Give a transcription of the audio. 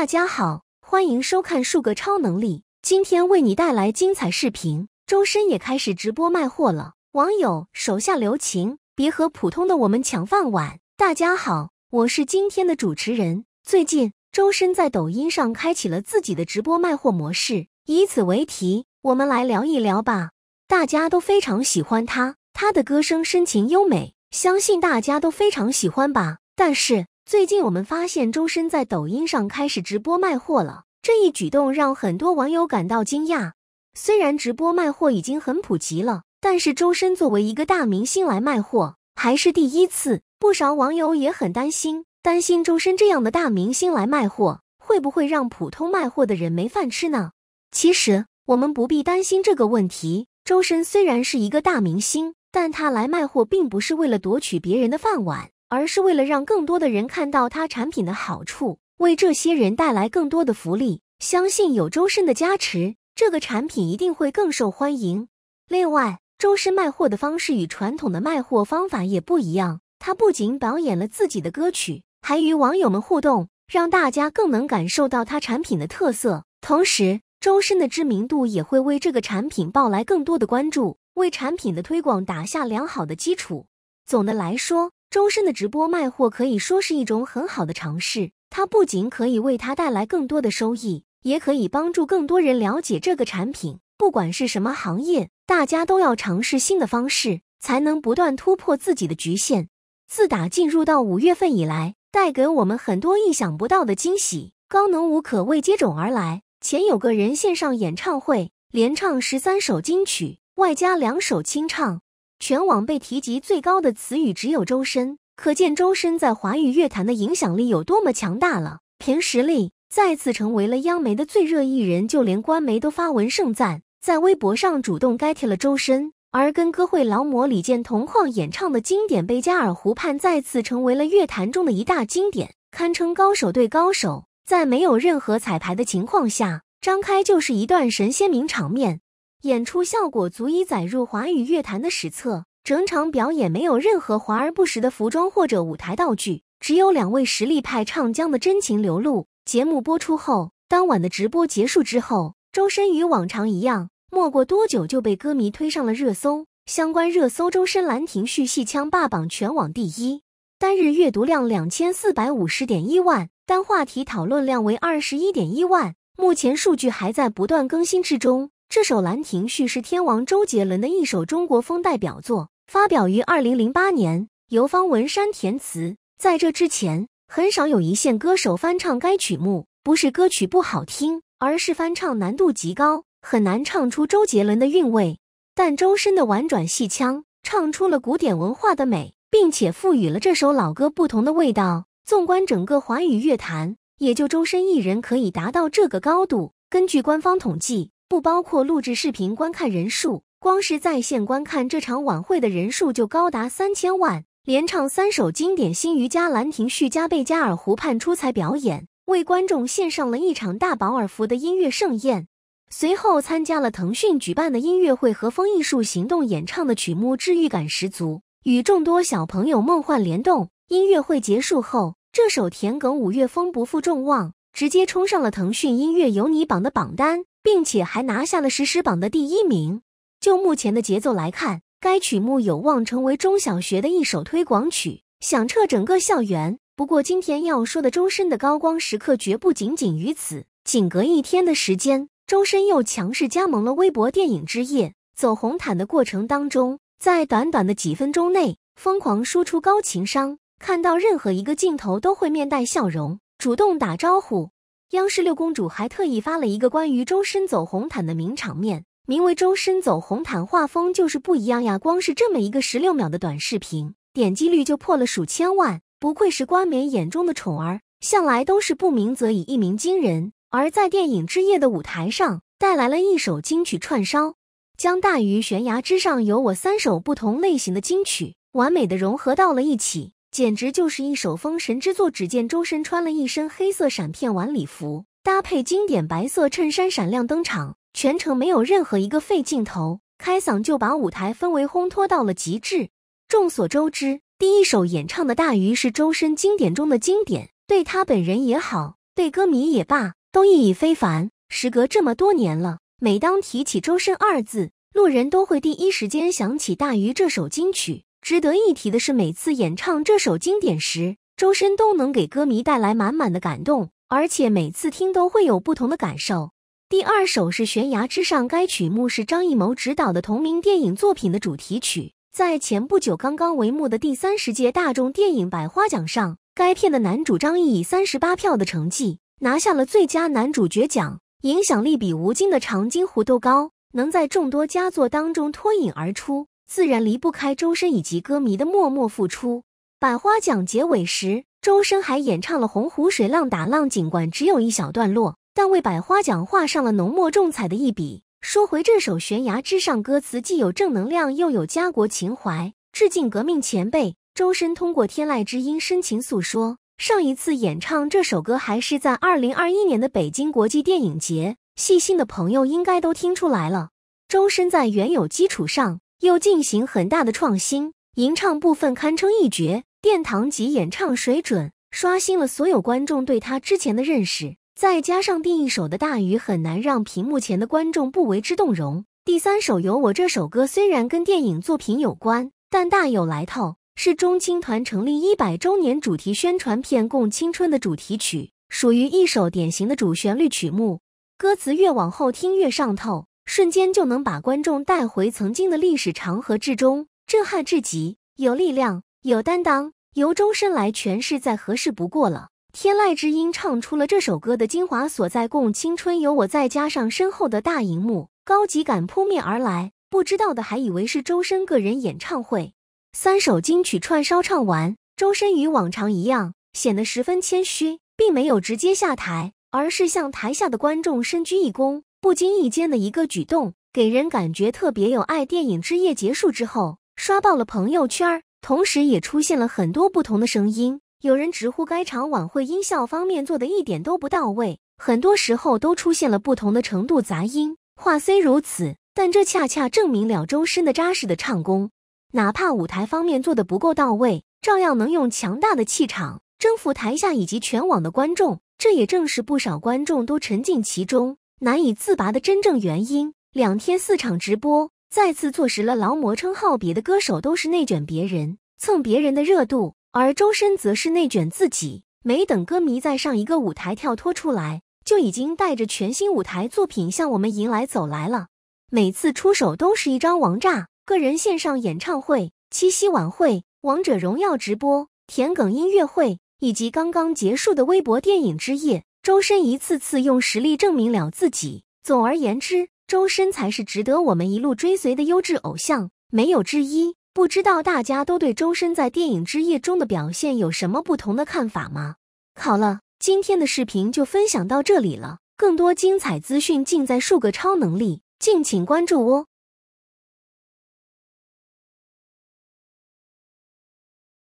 大家好，欢迎收看《数个超能力》。今天为你带来精彩视频。周深也开始直播卖货了，网友手下留情，别和普通的我们抢饭碗。大家好，我是今天的主持人。最近，周深在抖音上开启了自己的直播卖货模式，以此为题，我们来聊一聊吧。大家都非常喜欢他，他的歌声深情优美，相信大家都非常喜欢吧。但是。最近我们发现周深在抖音上开始直播卖货了，这一举动让很多网友感到惊讶。虽然直播卖货已经很普及了，但是周深作为一个大明星来卖货还是第一次。不少网友也很担心，担心周深这样的大明星来卖货会不会让普通卖货的人没饭吃呢？其实我们不必担心这个问题。周深虽然是一个大明星，但他来卖货并不是为了夺取别人的饭碗。而是为了让更多的人看到他产品的好处，为这些人带来更多的福利。相信有周深的加持，这个产品一定会更受欢迎。另外，周深卖货的方式与传统的卖货方法也不一样，他不仅表演了自己的歌曲，还与网友们互动，让大家更能感受到他产品的特色。同时，周深的知名度也会为这个产品带来更多的关注，为产品的推广打下良好的基础。总的来说。周深的直播卖货可以说是一种很好的尝试，它不仅可以为他带来更多的收益，也可以帮助更多人了解这个产品。不管是什么行业，大家都要尝试新的方式，才能不断突破自己的局限。自打进入到五月份以来，带给我们很多意想不到的惊喜，高能无可谓接踵而来。前有个人线上演唱会，连唱十三首金曲，外加两首清唱。全网被提及最高的词语只有周深，可见周深在华语乐坛的影响力有多么强大了。凭实力再次成为了央媒的最热艺人，就连官媒都发文盛赞，在微博上主动 get 了周深。而跟歌会劳模李健同框演唱的经典《贝加尔湖畔》，再次成为了乐坛中的一大经典，堪称高手对高手。在没有任何彩排的情况下，张开就是一段神仙名场面。演出效果足以载入华语乐坛的史册。整场表演没有任何华而不实的服装或者舞台道具，只有两位实力派唱将的真情流露。节目播出后，当晚的直播结束之后，周深与往常一样，没过多久就被歌迷推上了热搜。相关热搜“周深《兰亭序》戏腔”霸榜全网第一，单日阅读量两千四百五十点一万，单话题讨论量为二十一点一万。目前数据还在不断更新之中。这首《兰亭序》是天王周杰伦的一首中国风代表作，发表于二零零八年，由方文山填词。在这之前，很少有一线歌手翻唱该曲目。不是歌曲不好听，而是翻唱难度极高，很难唱出周杰伦的韵味。但周深的婉转戏腔，唱出了古典文化的美，并且赋予了这首老歌不同的味道。纵观整个华语乐坛，也就周深一人可以达到这个高度。根据官方统计。不包括录制视频观看人数，光是在线观看这场晚会的人数就高达三千万。连唱三首经典，《新瑜伽《兰亭序》加《贝加尔湖畔》出彩表演，为观众献上了一场大饱耳福的音乐盛宴。随后参加了腾讯举办的音乐会和风艺术行动，演唱的曲目治愈感十足，与众多小朋友梦幻联动。音乐会结束后，这首《田埂五月风》不负众望，直接冲上了腾讯音乐有你榜的榜单。并且还拿下了实时榜的第一名。就目前的节奏来看，该曲目有望成为中小学的一首推广曲，响彻整个校园。不过，今天要说的周深的高光时刻绝不仅仅于此。仅隔一天的时间，周深又强势加盟了微博电影之夜。走红毯的过程当中，在短短的几分钟内，疯狂输出高情商，看到任何一个镜头都会面带笑容，主动打招呼。央视六公主还特意发了一个关于周深走红毯的名场面，名为《周深走红毯》，画风就是不一样呀！光是这么一个十六秒的短视频，点击率就破了数千万，不愧是官媒眼中的宠儿，向来都是不鸣则已，一鸣惊人。而在电影之夜的舞台上，带来了一首金曲串烧，将《大鱼》、《悬崖之上》、《有我》三首不同类型的金曲，完美的融合到了一起。简直就是一首封神之作。只见周深穿了一身黑色闪片晚礼服，搭配经典白色衬衫，闪亮登场，全程没有任何一个废镜头，开嗓就把舞台氛围烘托到了极致。众所周知，第一首演唱的大鱼是周深经典中的经典，对他本人也好，对歌迷也罢，都意义非凡。时隔这么多年了，每当提起周深二字，路人都会第一时间想起大鱼这首金曲。值得一提的是，每次演唱这首经典时，周深都能给歌迷带来满满的感动，而且每次听都会有不同的感受。第二首是《悬崖之上》，该曲目是张艺谋执导的同名电影作品的主题曲。在前不久刚刚帷幕的第三十届大众电影百花奖上，该片的男主张译以三十八票的成绩拿下了最佳男主角奖，影响力比吴京的《长津湖》都高，能在众多佳作当中脱颖而出。自然离不开周深以及歌迷的默默付出。百花奖结尾时，周深还演唱了《洪湖水浪打浪》，尽管只有一小段落，但为百花奖画上了浓墨重彩的一笔。说回这首《悬崖之上》，歌词既有正能量，又有家国情怀，致敬革命前辈。周深通过天籁之音深情诉说。上一次演唱这首歌还是在二零二一年的北京国际电影节。细心的朋友应该都听出来了，周深在原有基础上。又进行很大的创新，吟唱部分堪称一绝，殿堂级演唱水准，刷新了所有观众对他之前的认识。再加上第一首的《大鱼》，很难让屏幕前的观众不为之动容。第三首由我这首歌虽然跟电影作品有关，但大有来头，是中青团成立一百周年主题宣传片《共青春》的主题曲，属于一首典型的主旋律曲目，歌词越往后听越上头。瞬间就能把观众带回曾经的历史长河之中，震撼至极，有力量，有担当，由周深来诠释再合适不过了。天籁之音唱出了这首歌的精华所在，“共青春，有我再加上身后的大荧幕，高级感扑面而来，不知道的还以为是周深个人演唱会。三首金曲串烧唱完，周深与往常一样显得十分谦虚，并没有直接下台，而是向台下的观众深鞠一躬。不经意间的一个举动，给人感觉特别有爱。电影之夜结束之后，刷爆了朋友圈，同时也出现了很多不同的声音。有人直呼该场晚会音效方面做的一点都不到位，很多时候都出现了不同的程度杂音。话虽如此，但这恰恰证明了周深的扎实的唱功，哪怕舞台方面做的不够到位，照样能用强大的气场征服台下以及全网的观众。这也正是不少观众都沉浸其中。难以自拔的真正原因。两天四场直播，再次坐实了劳模称号。别的歌手都是内卷别人，蹭别人的热度，而周深则是内卷自己。没等歌迷再上一个舞台跳脱出来，就已经带着全新舞台作品向我们迎来走来了。每次出手都是一张王炸：个人线上演唱会、七夕晚会、王者荣耀直播、田埂音乐会，以及刚刚结束的微博电影之夜。周深一次次用实力证明了自己。总而言之，周深才是值得我们一路追随的优质偶像，没有之一。不知道大家都对周深在电影之夜中的表现有什么不同的看法吗？好了，今天的视频就分享到这里了。更多精彩资讯尽在数个超能力，敬请关注哦。